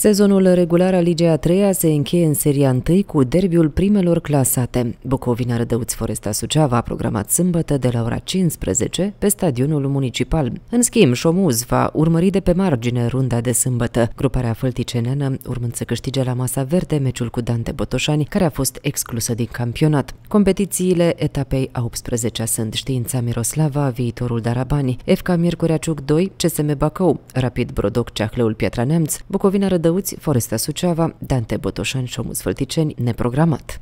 Sezonul regular al Ligii a treia se încheie în seria 1 cu derbiul primelor clasate. Bucovina Rădăuți Foresta Suceava a programat sâmbătă de la ora 15 pe stadionul municipal. În schimb, Șomuz va urmări de pe margine runda de sâmbătă, gruparea fălticeneană urmând să câștige la masa verde meciul cu Dante Botoșani, care a fost exclusă din campionat. Competițiile etapei a 18-a sunt Știința Miroslava, Viitorul Darabani, FK Miercurea Ciuc 2, CSM Bacău, Rapid Brodoc Ceahleul Piatra Neamț, Bucovina Rădăuți Dăuți, Foresta Suceava, Dante Botoșan și Omus Fălticeni, neprogramat.